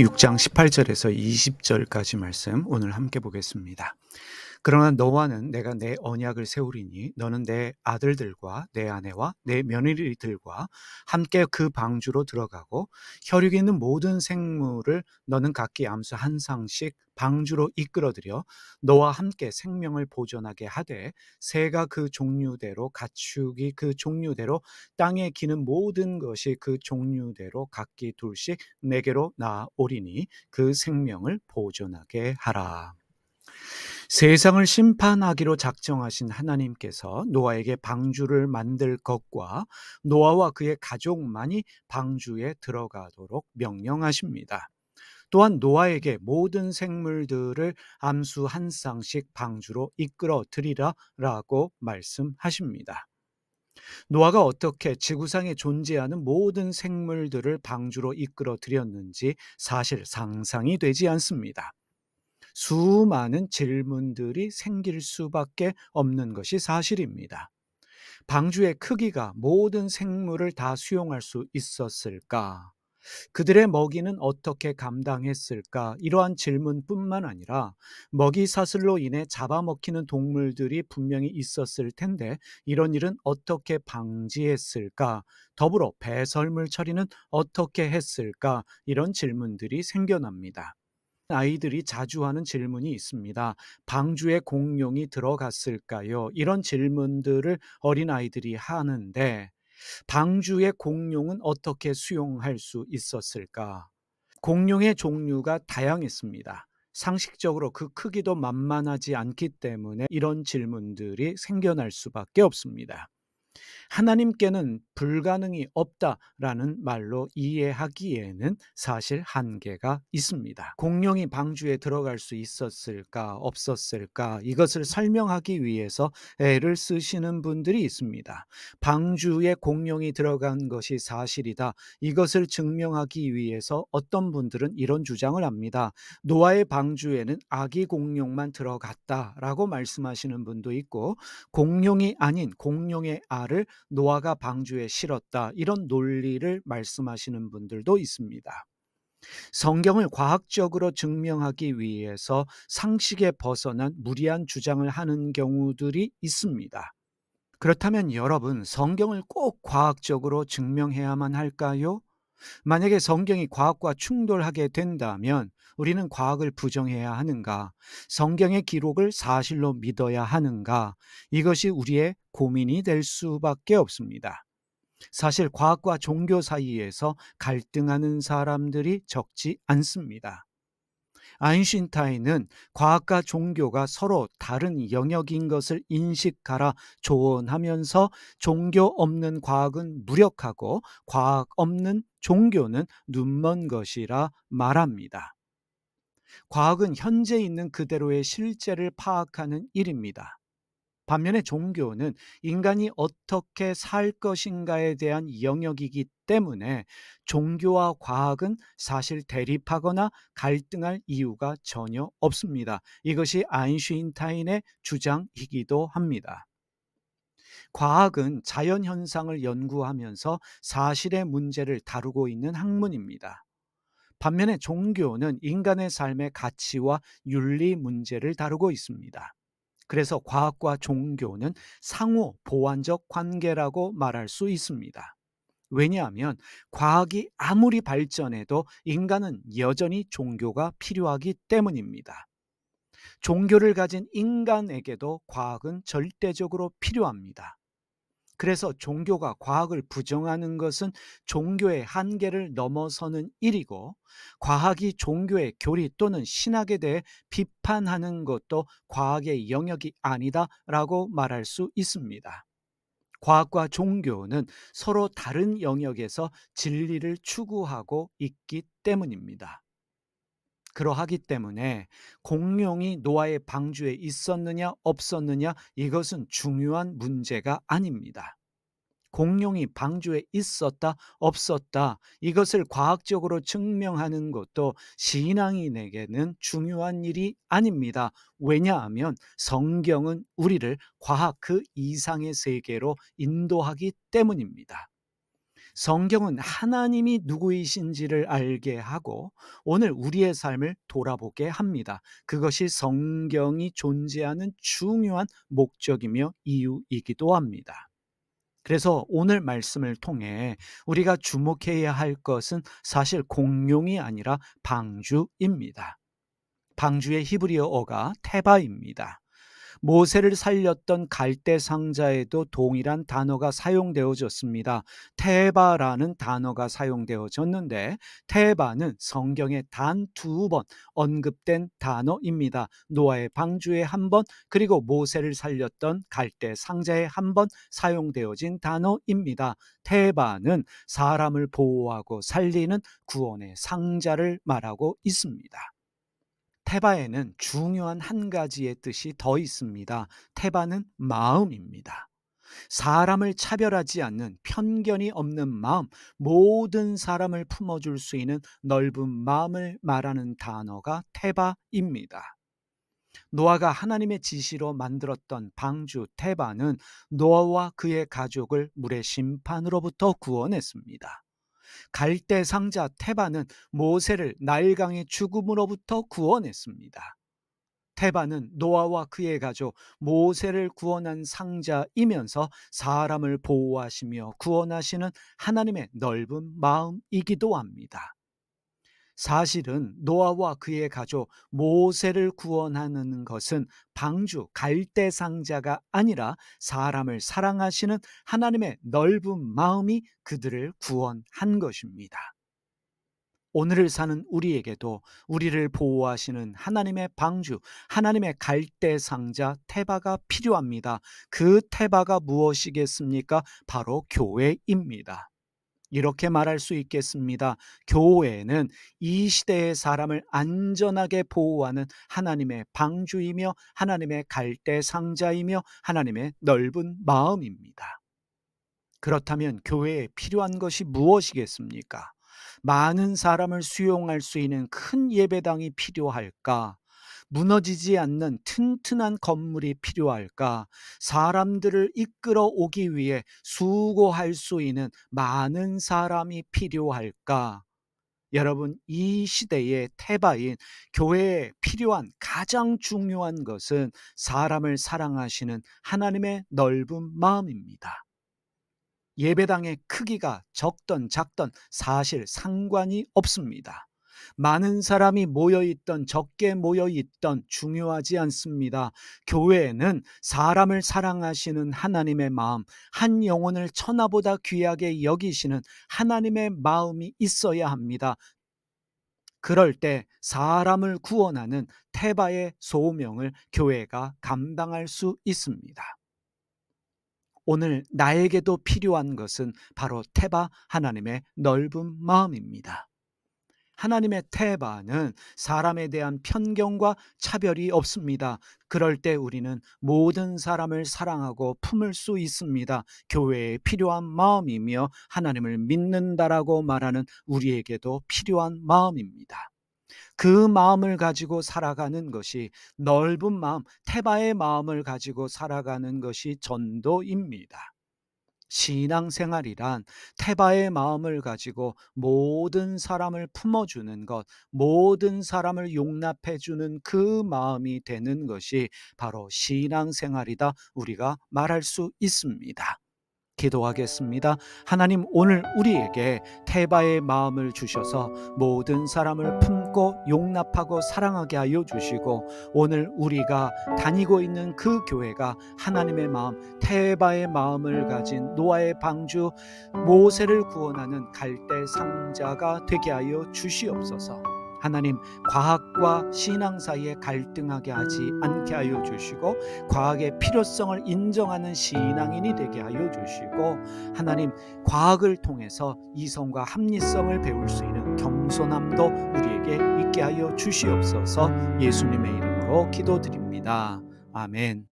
6장 18절에서 20절까지 말씀 오늘 함께 보겠습니다. 그러나 너와는 내가 내 언약을 세우리니 너는 내 아들들과 내 아내와 내 며느리들과 함께 그 방주로 들어가고 혈육에 있는 모든 생물을 너는 각기 암수 한 상씩 방주로 이끌어들여 너와 함께 생명을 보존하게 하되 새가 그 종류대로 가축이 그 종류대로 땅에 기는 모든 것이 그 종류대로 각기 둘씩 내게로 나오리니 그 생명을 보존하게 하라. 세상을 심판하기로 작정하신 하나님께서 노아에게 방주를 만들 것과 노아와 그의 가족만이 방주에 들어가도록 명령하십니다. 또한 노아에게 모든 생물들을 암수 한 쌍씩 방주로 이끌어 드리라라고 말씀하십니다. 노아가 어떻게 지구상에 존재하는 모든 생물들을 방주로 이끌어 드렸는지 사실 상상이 되지 않습니다. 수많은 질문들이 생길 수밖에 없는 것이 사실입니다. 방주의 크기가 모든 생물을 다 수용할 수 있었을까? 그들의 먹이는 어떻게 감당했을까? 이러한 질문뿐만 아니라 먹이 사슬로 인해 잡아먹히는 동물들이 분명히 있었을 텐데 이런 일은 어떻게 방지했을까? 더불어 배설물 처리는 어떻게 했을까? 이런 질문들이 생겨납니다. 아이들이 자주 하는 질문이 있습니다. 방주에 공룡이 들어갔을까요? 이런 질문들을 어린 아이들이 하는데 방주에 공룡은 어떻게 수용할 수 있었을까? 공룡의 종류가 다양했습니다. 상식적으로 그 크기도 만만하지 않기 때문에 이런 질문들이 생겨날 수밖에 없습니다. 하나님께는 불가능이 없다라는 말로 이해하기에는 사실 한계가 있습니다. 공룡이 방주에 들어갈 수 있었을까 없었을까 이것을 설명하기 위해서 애를 쓰시는 분들이 있습니다. 방주에 공룡이 들어간 것이 사실이다. 이것을 증명하기 위해서 어떤 분들은 이런 주장을 합니다. 노아의 방주에는 아기 공룡만 들어갔다라고 말씀하시는 분도 있고 공룡이 아닌 공룡의 알을 노아가 방주에 실었다. 이런 논리를 말씀하시는 분들도 있습니다. 성경을 과학적으로 증명하기 위해서 상식에 벗어난 무리한 주장을 하는 경우들이 있습니다. 그렇다면 여러분, 성경을 꼭 과학적으로 증명해야만 할까요? 만약에 성경이 과학과 충돌하게 된다면 우리는 과학을 부정해야 하는가? 성경의 기록을 사실로 믿어야 하는가? 이것이 우리의 고민이 될 수밖에 없습니다. 사실 과학과 종교 사이에서 갈등하는 사람들이 적지 않습니다. 아인슈타인은 과학과 종교가 서로 다른 영역인 것을 인식하라 조언하면서 종교 없는 과학은 무력하고 과학 없는 종교는 눈먼 것이라 말합니다. 과학은 현재 있는 그대로의 실제를 파악하는 일입니다. 반면에 종교는 인간이 어떻게 살 것인가에 대한 영역이기 때문에 종교와 과학은 사실 대립하거나 갈등할 이유가 전혀 없습니다. 이것이 아인슈인타인의 주장이기도 합니다. 과학은 자연 현상을 연구하면서 사실의 문제를 다루고 있는 학문입니다. 반면에 종교는 인간의 삶의 가치와 윤리 문제를 다루고 있습니다. 그래서 과학과 종교는 상호 보완적 관계라고 말할 수 있습니다. 왜냐하면 과학이 아무리 발전해도 인간은 여전히 종교가 필요하기 때문입니다. 종교를 가진 인간에게도 과학은 절대적으로 필요합니다. 그래서 종교가 과학을 부정하는 것은 종교의 한계를 넘어서는 일이고 과학이 종교의 교리 또는 신학에 대해 비판하는 것도 과학의 영역이 아니다라고 말할 수 있습니다. 과학과 종교는 서로 다른 영역에서 진리를 추구하고 있기 때문입니다. 그러하기 때문에 공룡이 노아의 방주에 있었느냐 없었느냐 이것은 중요한 문제가 아닙니다. 공룡이 방주에 있었다 없었다 이것을 과학적으로 증명하는 것도 신앙인에게는 중요한 일이 아닙니다. 왜냐하면 성경은 우리를 과학 그 이상의 세계로 인도하기 때문입니다. 성경은 하나님이 누구이신지를 알게 하고 오늘 우리의 삶을 돌아보게 합니다. 그것이 성경이 존재하는 중요한 목적이며 이유이기도 합니다. 그래서 오늘 말씀을 통해 우리가 주목해야 할 것은 사실 공룡이 아니라 방주입니다. 방주의 히브리어가 어 테바입니다. 모세를 살렸던 갈대 상자에도 동일한 단어가 사용되어졌습니다. 테바라는 단어가 사용되어졌는데 테바는 성경에 단 두 번 언급된 단어입니다. 노아의 방주에 한 번 그리고 모세를 살렸던 갈대 상자에 한 번 사용되어진 단어입니다. 테바는 사람을 보호하고 살리는 구원의 상자를 말하고 있습니다. 테바에는 중요한 한 가지의 뜻이 더 있습니다. 테바는 마음입니다. 사람을 차별하지 않는 편견이 없는 마음, 모든 사람을 품어줄 수 있는 넓은 마음을 말하는 단어가 테바입니다. 노아가 하나님의 지시로 만들었던 방주 테바는 노아와 그의 가족을 물의 심판으로부터 구원했습니다. 갈대 상자 테바는 모세를 나일강의 죽음으로부터 구원했습니다. 테바는 노아와 그의 가족 모세를 구원한 상자이면서 사람을 보호하시며 구원하시는 하나님의 넓은 마음이기도 합니다. 사실은 노아와 그의 가족 모세를 구원하는 것은 방주 갈대 상자가 아니라 사람을 사랑하시는 하나님의 넓은 마음이 그들을 구원한 것입니다. 오늘을 사는 우리에게도 우리를 보호하시는 하나님의 방주, 하나님의 갈대 상자 태바가 필요합니다. 그 태바가 무엇이겠습니까? 바로 교회입니다. 이렇게 말할 수 있겠습니다. 교회는 이 시대의 사람을 안전하게 보호하는 하나님의 방주이며 하나님의 갈대 상자이며 하나님의 넓은 마음입니다. 그렇다면 교회에 필요한 것이 무엇이겠습니까? 많은 사람을 수용할 수 있는 큰 예배당이 필요할까? 무너지지 않는 튼튼한 건물이 필요할까? 사람들을 이끌어 오기 위해 수고할 수 있는 많은 사람이 필요할까? 여러분, 이 시대의 태바인 교회에 필요한 가장 중요한 것은 사람을 사랑하시는 하나님의 넓은 마음입니다. 예배당의 크기가 적든작든 사실 상관이 없습니다. 많은 사람이 모여 있던 적게 모여 있던 중요하지 않습니다. 교회는 에 사람을 사랑하시는 하나님의 마음, 한 영혼을 천하보다 귀하게 여기시는 하나님의 마음이 있어야 합니다. 그럴 때 사람을 구원하는 태바의 소명을 교회가 감당할 수 있습니다. 오늘 나에게도 필요한 것은 바로 태바 하나님의 넓은 마음입니다. 하나님의 태바는 사람에 대한 편견과 차별이 없습니다. 그럴 때 우리는 모든 사람을 사랑하고 품을 수 있습니다. 교회에 필요한 마음이며 하나님을 믿는다라고 말하는 우리에게도 필요한 마음입니다. 그 마음을 가지고 살아가는 것이 넓은 마음, 태바의 마음을 가지고 살아가는 것이 전도입니다. 신앙생활이란 태바의 마음을 가지고 모든 사람을 품어주는 것, 모든 사람을 용납해주는 그 마음이 되는 것이 바로 신앙생활이다 우리가 말할 수 있습니다. 기도하겠습니다. 하나님 오늘 우리에게 태바의 마음을 주셔서 모든 사람을 품 믿고 용납하고 사랑하게 하여 주시고 오늘 우리가 다니고 있는 그 교회가 하나님의 마음, 테바의 마음을 가진 노아의 방주 모세를 구원하는 갈대 상자가 되게 하여 주시옵소서. 하나님 과학과 신앙 사이에 갈등하게 하지 않게 하여 주시고 과학의 필요성을 인정하는 신앙인이 되게 하여 주시고 하나님 과학을 통해서 이성과 합리성을 배울 수 있는 겸손함도 우리에게 있게 하여 주시옵소서 예수님의 이름으로 기도드립니다. 아멘.